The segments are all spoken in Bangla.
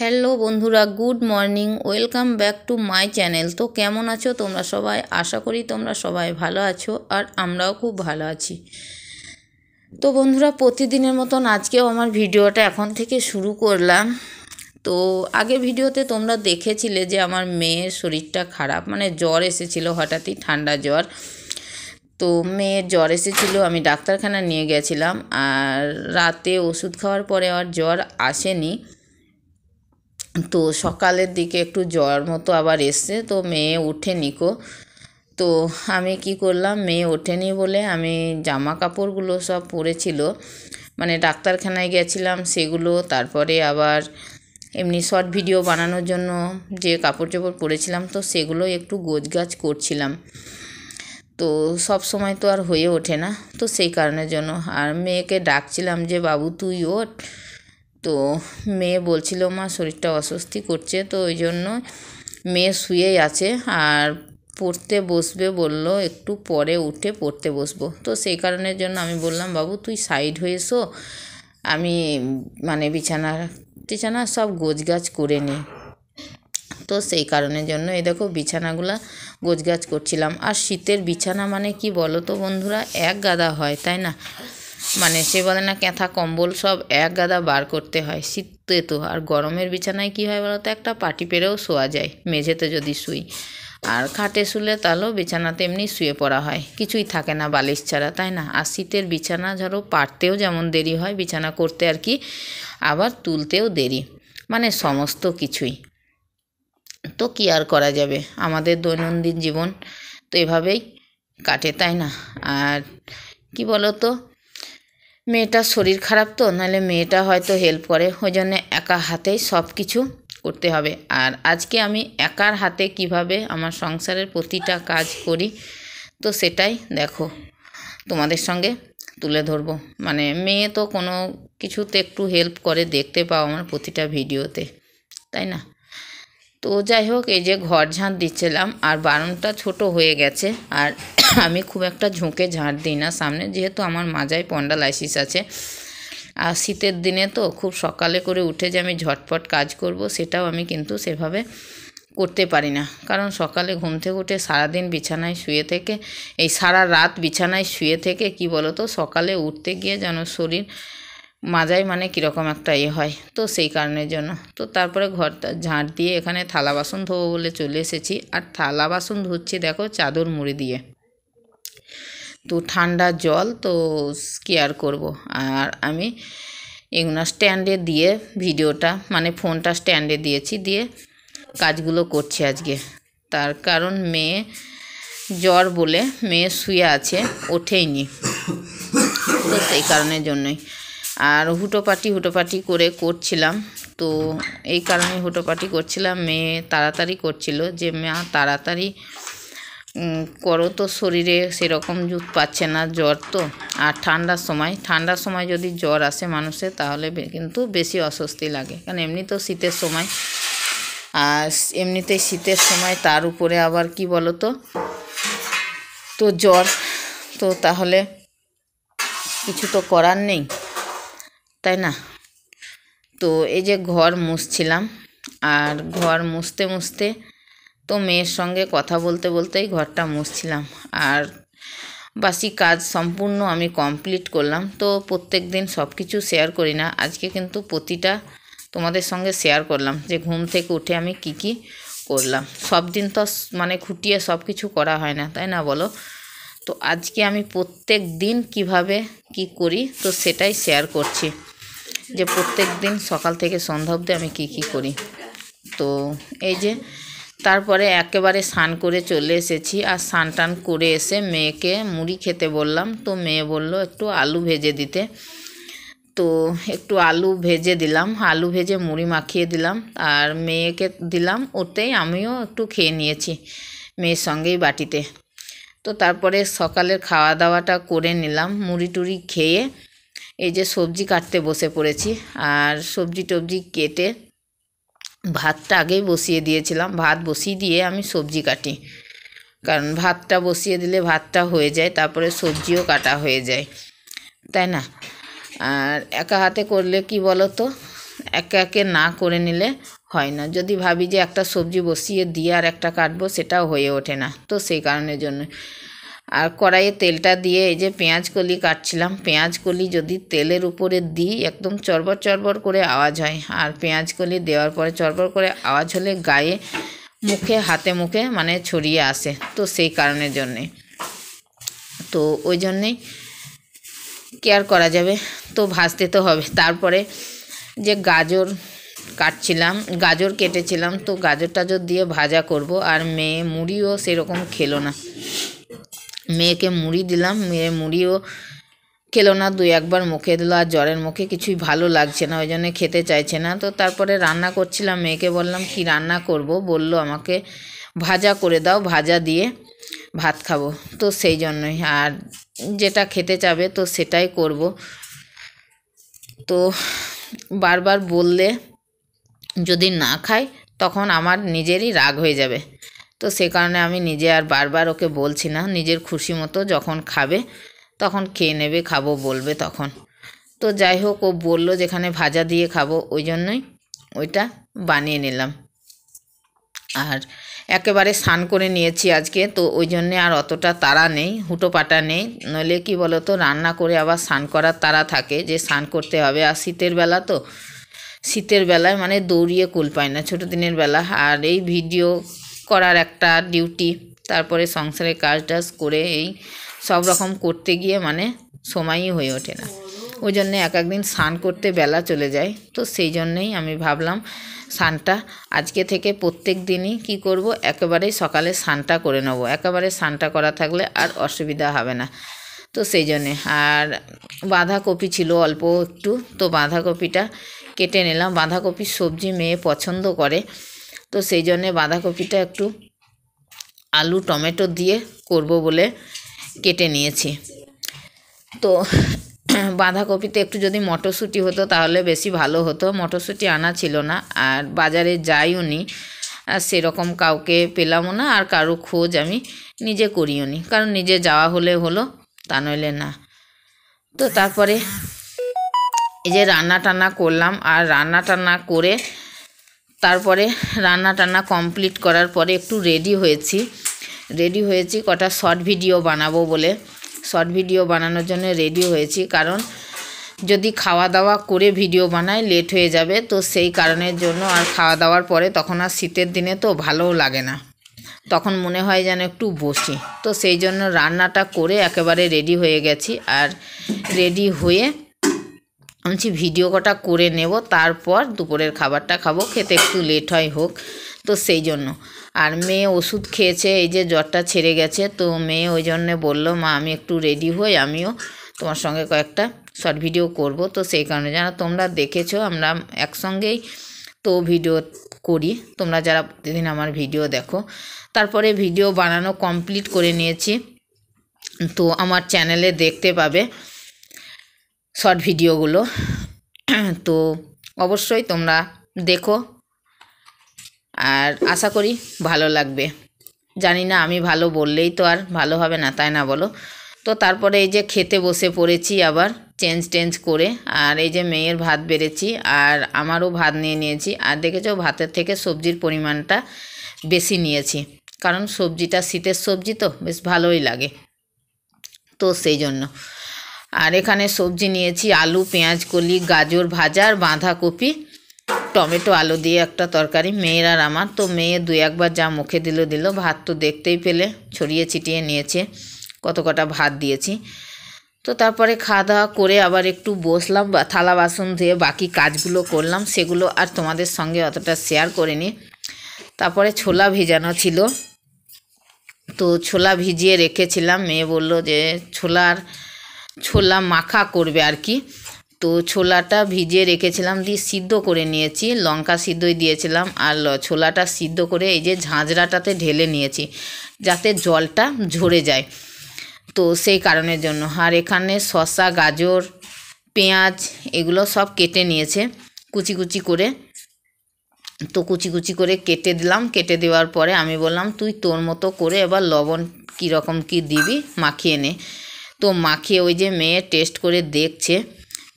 হ্যালো বন্ধুরা good morning welcome back to my channel তো কেমন আছো তোমরা সবাই আশা করি তোমরা সবাই ভালো আছো আর আমরাও খুব ভালো আছি তো বন্ধুরা প্রতিদিনের মতন আজকেও আমার ভিডিওটা এখন থেকে শুরু করলাম তো আগে ভিডিওতে তোমরা দেখেছিলে যে আমার মেয়ের শরীরটা খারাপ মানে জ্বর এসেছিলো হঠাৎই ঠান্ডা জ্বর তো মেয়ের জ্বর এসেছিলো আমি ডাক্তারখানা নিয়ে গেছিলাম আর রাতে ওষুধ খাওয়ার পরে আর জ্বর আসেনি তো সকালের দিকে একটু জ্বর মতো আবার এসছে তো মেয়ে ওঠেনিকো তো আমি কি করলাম মেয়ে ওঠেনি বলে আমি জামা কাপড়গুলো সব পরেছিল মানে ডাক্তারখানায় গেছিলাম সেগুলো তারপরে আবার এমনি শর্ট ভিডিও বানানোর জন্য যে কাপড় চোপড় পরেছিলাম তো সেগুলো একটু গাছ করছিলাম তো সব সময় তো আর হয়ে ওঠে না তো সেই কারণের জন্য আর মেয়েকে ডাকছিলাম যে বাবু তুই ওঠ তো মেয়ে বলছিল মা শরীরটা অস্বস্তি করছে তো ওই জন্য মেয়ে শুয়েই আছে আর পড়তে বসবে বলল একটু পরে উঠে পড়তে বসবো তো সেই কারণের জন্য আমি বললাম বাবু তুই সাইড হয়ে এসো আমি মানে বিছানা টিছানা সব গোছগাছ করে নিই তো সেই কারণের জন্য এই দেখো বিছানাগুলা গোছগাছ করছিলাম আর শীতের বিছানা মানে কি বলো তো বন্ধুরা এক গাদা হয় তাই না মানে সে বলে না ক্যাথা কম্বল সব এক গাদা বার করতে হয় শীতে তো আর গরমের বিছানায় কী হয় বলো তো একটা পাটি পেরেও শোয়া যায় মেঝেতে যদি শুই আর খাটে শুলে তাহলেও বিছানাতে এমনি শুয়ে পড়া হয় কিছুই থাকে না বালিশ ছাড়া তাই না আর শীতের বিছানা ধরো পারতেও যেমন দেরি হয় বিছানা করতে আর কি আবার তুলতেও দেরি মানে সমস্ত কিছুই তো কি আর করা যাবে আমাদের দৈনন্দিন জীবন তো এভাবেই কাটে তাই না আর কি বলো তো মেয়েটার শরীর খারাপ তো নাহলে মেয়েটা হয়তো হেল্প করে ওই জন্য একা হাতেই সব কিছু করতে হবে আর আজকে আমি একার হাতে কিভাবে আমার সংসারের প্রতিটা কাজ করি তো সেটাই দেখো তোমাদের সঙ্গে তুলে ধরবো মানে মেয়ে তো কোনো কিছুতে একটু হেল্প করে দেখতে পাও আমার প্রতিটা ভিডিওতে তাই না তো যাই হোক এই যে ঘর ঝাঁট দিচ্ছিলাম আর বারণটা ছোট হয়ে গেছে আর আমি খুব একটা ঝোঁকে ঝাঁট দিই না সামনে যেহেতু আমার মাজায় পন্ডালাইসিস আছে আর শীতের দিনে তো খুব সকালে করে উঠে যে আমি ঝটপট কাজ করব সেটাও আমি কিন্তু সেভাবে করতে পারি না কারণ সকালে ঘুম থেকে উঠে সারাদিন বিছানায় শুয়ে থেকে এই সারা রাত বিছানায় শুয়ে থেকে কি বলতো সকালে উঠতে গিয়ে যেন শরীর মাজাই মানে কীরকম একটা ইয়ে হয় তো সেই কারণের জন্য তো তারপরে ঘরটা ঝাঁট দিয়ে এখানে থালা বাসন ধোবো বলে চলে এসেছি আর থালা বাসন ধুচ্ছি দেখো চাদর মুড়ি দিয়ে তো ঠান্ডা জল তো কেয়ার করব আর আমি এগুলো স্ট্যান্ডে দিয়ে ভিডিওটা মানে ফোনটা স্ট্যান্ডে দিয়েছি দিয়ে কাজগুলো করছি আজকে তার কারণ মেয়ে জ্বর বলে মেয়ে শুয়ে আছে ওঠেইনি তো সেই কারণের জন্যই আর হুটোপাটি হুটোপাটি করে করছিলাম তো এই কারণে হুটোপাটি করছিলাম মেয়ে তাড়াতাড়ি করছিল যে মা তাড়াতাড়ি করো তো শরীরে সেরকম জুত পাচ্ছে না জ্বর তো আর ঠান্ডার সময় ঠান্ডার সময় যদি জ্বর আসে মানুষের তাহলে কিন্তু বেশি অস্বস্তি লাগে কারণ এমনি তো শীতের সময় আর এমনিতেই শীতের সময় তার উপরে আবার কি বলো তো তো জ্বর তো তাহলে কিছু তো করার নেই তাই না তো এই যে ঘর মুছছিলাম আর ঘর মুছতে মুছতে তো মেয়ের সঙ্গে কথা বলতে বলতেই ঘরটা মুছছিলাম আর বাসি কাজ সম্পূর্ণ আমি কমপ্লিট করলাম তো প্রত্যেক দিন সব কিছু শেয়ার করি না আজকে কিন্তু প্রতিটা তোমাদের সঙ্গে শেয়ার করলাম যে ঘুম থেকে উঠে আমি কি কি করলাম সব দিন তো মানে খুঁটিয়ে সব কিছু করা হয় না তাই না বলো তো আজকে আমি প্রত্যেক দিন কিভাবে কি করি তো সেটাই শেয়ার করছি যে প্রত্যেক দিন সকাল থেকে সন্ধ্যা অবধি আমি কী কী করি তো এই যে তারপরে একেবারে স্নান করে চলে এসেছি আর স্নান টান করে এসে মেয়েকে মুড়ি খেতে বললাম তো মেয়ে বলল একটু আলু ভেজে দিতে তো একটু আলু ভেজে দিলাম আলু ভেজে মুড়ি মাখিয়ে দিলাম আর মেয়েকে দিলাম ওতেই আমিও একটু খেয়ে নিয়েছি মেয়ের সঙ্গেই বাটিতে তো তারপরে সকালের খাওয়া দাওয়াটা করে নিলাম মুড়ি টুড়ি খেয়ে এই যে সবজি কাটতে বসে পড়েছি আর সবজি টবজি কেটে ভাতটা আগেই বসিয়ে দিয়েছিলাম ভাত বসিয়ে দিয়ে আমি সবজি কাটি কারণ ভাতটা বসিয়ে দিলে ভাতটা হয়ে যায় তারপরে সবজিও কাটা হয়ে যায় তাই না আর একা হাতে করলে কি বলো তো একে একে না করে নিলে হয় না যদি ভাবি যে একটা সবজি বসিয়ে দিয়ে আর একটা কাটবো সেটাও হয়ে ওঠে না তো সেই কারণের জন্য আর কড়াইয়ে তেলটা দিয়ে এই যে পেঁয়াজ কলি কাটছিলাম পেঁয়াজ কলি যদি তেলের উপরে দিই একদম চরবর চরবর করে আওয়াজ হয় আর পেঁয়াজ কলি দেওয়ার পরে চরবর করে আওয়াজ হলে গায়ে মুখে হাতে মুখে মানে ছড়িয়ে আসে তো সেই কারণের জন্যে তো ওই জন্যেই কেয়ার করা যাবে তো ভাজতে তো হবে তারপরে যে গাজর কাটছিলাম গাজর কেটেছিলাম তো গাজর টাজর দিয়ে ভাজা করব আর মেয়ে মুড়িও সেরকম খেলো না মেয়েকে মুড়ি দিলাম মেয়ে মুড়িও খেলো না দুই একবার মুখে দিল আর জ্বরের মুখে কিছুই ভালো লাগছে না ওই জন্য খেতে চাইছে না তো তারপরে রান্না করছিলাম মেয়েকে বললাম কি রান্না করব বলল আমাকে ভাজা করে দাও ভাজা দিয়ে ভাত খাবো তো সেই জন্যই আর যেটা খেতে চাবে তো সেটাই করব তো বারবার বললে যদি না খায় তখন আমার নিজেরই রাগ হয়ে যাবে তো সে কারণে আমি নিজে আর বারবার ওকে বলছি না নিজের খুশি মতো যখন খাবে তখন খেয়ে নেবে খাবো বলবে তখন তো যাই হোক ও বললো যেখানে ভাজা দিয়ে খাবো ওই জন্যই ওইটা বানিয়ে নিলাম আর একেবারে স্নান করে নিয়েছি আজকে তো ওই জন্যে আর অতটা তাড়া নেই হুটোপাটা নেই নইলে কি বলো তো রান্না করে আবার স্নান করার তাড়া থাকে যে স্নান করতে হবে আর শীতের বেলা তো শীতের বেলায় মানে দৌড়িয়ে কুল পায় না ছোটো দিনের বেলা আর এই ভিডিও করার একটা ডিউটি তারপরে সংসারে কাজ টাজ করে এই সব রকম করতে গিয়ে মানে সময়ই হয়ে ওঠে না ওই জন্যে এক একদিন স্নান করতে বেলা চলে যায় তো সেই জন্যেই আমি ভাবলাম স্নানটা আজকে থেকে প্রত্যেক দিনই কি করব একেবারেই সকালে স্নানটা করে নেবো একেবারে স্নানটা করা থাকলে আর অসুবিধা হবে না তো সেই জন্যে আর বাঁধাকপি ছিল অল্প একটু তো বাঁধাকপিটা কেটে নিলাম বাঁধাকপির সবজি মেয়ে পছন্দ করে তো সেই জন্যে বাঁধাকপিটা একটু আলু টমেটো দিয়ে করব বলে কেটে নিয়েছি তো বাঁধাকপিতে একটু যদি মটরশুঁটি হতো তাহলে বেশি ভালো হতো মটরশুঁটি আনা ছিল না আর বাজারে যাইও নি আর সেরকম কাউকে পেলামও না আর কারো খোঁজ আমি নিজে করিও নি কারণ নিজে যাওয়া হলে হলো তা নইলে না তো তারপরে এই যে রান্না টান্না করলাম আর রান্না টান্না করে তারপরে রান্না টান্না কমপ্লিট করার পরে একটু রেডি হয়েছি রেডি হয়েছি কটা শর্ট ভিডিও বানাবো বলে শর্ট ভিডিও বানানোর জন্য রেডি হয়েছি কারণ যদি খাওয়া দাওয়া করে ভিডিও বানাই লেট হয়ে যাবে তো সেই কারণের জন্য আর খাওয়া দাওয়ার পরে তখন আর শীতের দিনে তো ভালোও লাগে না তখন মনে হয় যেন একটু বসি তো সেই জন্য রান্নাটা করে একেবারে রেডি হয়ে গেছি আর রেডি হয়ে আমি ভিডিও কটা করে নেব তারপর দুপুরের খাবারটা খাবো খেতে একটু লেট হয় হোক তো সেই জন্য আর মেয়ে ওষুধ খেয়েছে এই যে জ্বরটা ছেড়ে গেছে তো মেয়ে ওই জন্যে বললো মা আমি একটু রেডি হই আমিও তোমার সঙ্গে কয়েকটা শর্ট ভিডিও করব তো সেই কারণে যারা তোমরা দেখেছো আমরা একসঙ্গেই তো ভিডিও করি তোমরা যারা প্রতিদিন আমার ভিডিও দেখো তারপরে ভিডিও বানানো কমপ্লিট করে নিয়েছি তো আমার চ্যানেলে দেখতে পাবে শর্ট ভিডিওগুলো তো অবশ্যই তোমরা দেখো আর আশা করি ভালো লাগবে জানি না আমি ভালো বললেই তো আর ভালো হবে না তাই না বলো তো তারপরে এই যে খেতে বসে পড়েছি আবার চেঞ্জ টেঞ্জ করে আর এই যে মেয়ের ভাত বেড়েছি আর আমারও ভাত নিয়ে নিয়েছি আর দেখেছো ভাতের থেকে সবজির পরিমাণটা বেশি নিয়েছি কারণ সবজিটা শীতের সবজি তো বেশ ভালোই লাগে তো সেই জন্য আর এখানে সবজি নিয়েছি আলু পেঁয়াজ কলি গাজর ভাজা আর বাঁধাকপি টমেটো আলু দিয়ে একটা তরকারি মেয়ের আর আমার তো মেয়ে দু একবার যা মুখে দিল দিল ভাত তো দেখতেই পেলে ছড়িয়ে ছিটিয়ে নিয়েছে কত কটা ভাত দিয়েছি তো তারপরে খাওয়া দাওয়া করে আবার একটু বসলাম বা থালা বাসন ধুয়ে বাকি কাজগুলো করলাম সেগুলো আর তোমাদের সঙ্গে অতটা শেয়ার করিনি তারপরে ছোলা ভেজানো ছিল তো ছোলা ভিজিয়ে রেখেছিলাম মেয়ে বলল যে ছোলার ছোলা মাখা করবে আর কি তো ছোলাটা ভিজিয়ে রেখেছিলাম দিয়ে সিদ্ধ করে নিয়েছি লঙ্কা সিদ্ধই দিয়েছিলাম আর ছোলাটা সিদ্ধ করে এই যে ঝাঁঝরাটাতে ঢেলে নিয়েছি যাতে জলটা ঝরে যায় তো সেই কারণের জন্য আর এখানে শসা গাজর পেঁয়াজ এগুলো সব কেটে নিয়েছে কুচি কুচি করে তো কুচি কুচি করে কেটে দিলাম কেটে দেওয়ার পরে আমি বললাম তুই তোর মতো করে এবার লবণ কীরকম কি দিবি মাখিয়ে নে তো মাখিয়ে ওই যে মেয়ে টেস্ট করে দেখছে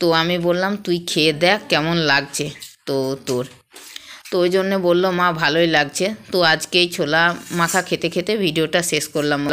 তো আমি বললাম তুই খেয়ে দেখ কেমন লাগছে তো তোর তো ওই জন্যে বললো মা ভালোই লাগছে তো আজকে এই ছোলা মাখা খেতে খেতে ভিডিওটা শেষ করলাম